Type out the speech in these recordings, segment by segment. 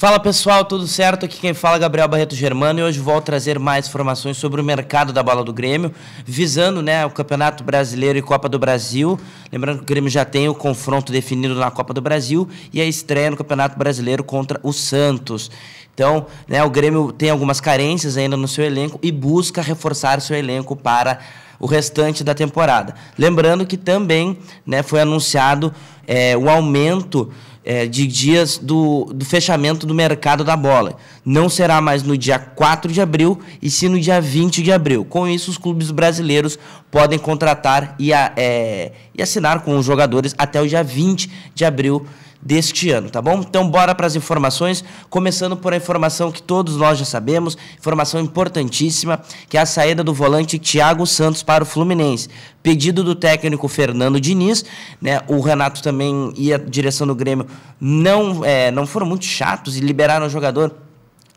Fala pessoal, tudo certo? Aqui quem fala é Gabriel Barreto Germano e hoje vou trazer mais informações sobre o mercado da bola do Grêmio, visando né, o Campeonato Brasileiro e Copa do Brasil. Lembrando que o Grêmio já tem o confronto definido na Copa do Brasil e a estreia no Campeonato Brasileiro contra o Santos. Então, né, o Grêmio tem algumas carências ainda no seu elenco e busca reforçar seu elenco para o restante da temporada. Lembrando que também né, foi anunciado é, o aumento é, de dias do, do fechamento do mercado da bola. Não será mais no dia 4 de abril, e sim no dia 20 de abril. Com isso, os clubes brasileiros podem contratar e, a, é, e assinar com os jogadores até o dia 20 de abril deste ano, tá bom? Então, bora para as informações, começando por a informação que todos nós já sabemos, informação importantíssima, que é a saída do volante Thiago Santos para o Fluminense. Pedido do técnico Fernando Diniz, né? O Renato também e a direção do Grêmio não, é, não foram muito chatos e liberaram o jogador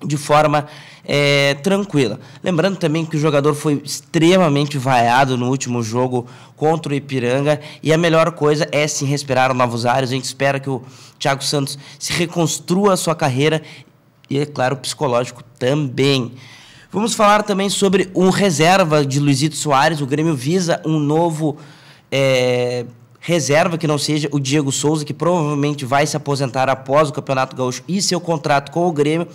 de forma é, tranquila. Lembrando também que o jogador foi extremamente vaiado no último jogo contra o Ipiranga e a melhor coisa é sim respirar novos ares. A gente espera que o Thiago Santos se reconstrua a sua carreira e, é claro, o psicológico também. Vamos falar também sobre um reserva de Luizito Soares. O Grêmio visa um novo. É reserva que não seja o Diego Souza, que provavelmente vai se aposentar após o Campeonato Gaúcho e seu contrato com o Grêmio.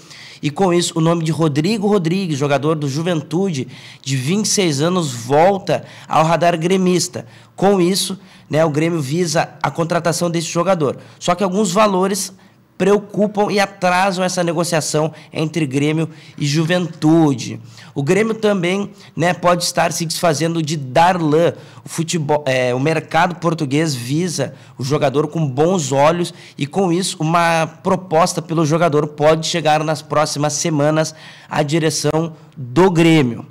E com isso, o nome de Rodrigo Rodrigues, jogador do Juventude, de 26 anos, volta ao radar gremista. Com isso, né, o Grêmio visa a contratação desse jogador. Só que alguns valores preocupam e atrasam essa negociação entre Grêmio e Juventude. O Grêmio também né, pode estar se desfazendo de Darlan. O, futebol, é, o mercado português visa o jogador com bons olhos e, com isso, uma proposta pelo jogador pode chegar nas próximas semanas à direção do Grêmio.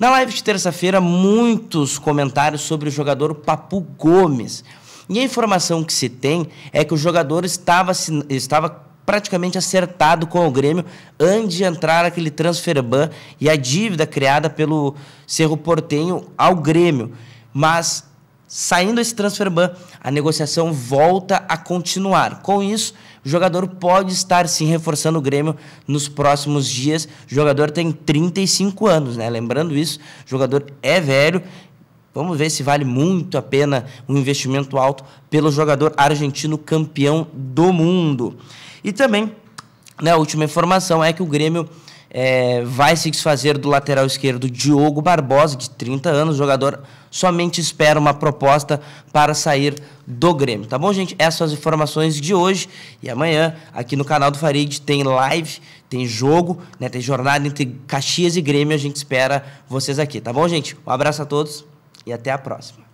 Na live de terça-feira, muitos comentários sobre o jogador Papu Gomes. E a informação que se tem é que o jogador estava, estava praticamente acertado com o Grêmio antes de entrar aquele transfer ban e a dívida criada pelo Cerro Portenho ao Grêmio. Mas saindo esse transfer ban, a negociação volta a continuar. Com isso, o jogador pode estar sim reforçando o Grêmio nos próximos dias. O jogador tem 35 anos, né? Lembrando isso, o jogador é velho Vamos ver se vale muito a pena um investimento alto pelo jogador argentino campeão do mundo. E também, né, a última informação é que o Grêmio é, vai se desfazer do lateral esquerdo Diogo Barbosa, de 30 anos, jogador somente espera uma proposta para sair do Grêmio. Tá bom, gente? Essas são as informações de hoje e amanhã aqui no canal do Farid tem live, tem jogo, né, tem jornada entre Caxias e Grêmio. A gente espera vocês aqui, tá bom, gente? Um abraço a todos e até a próxima.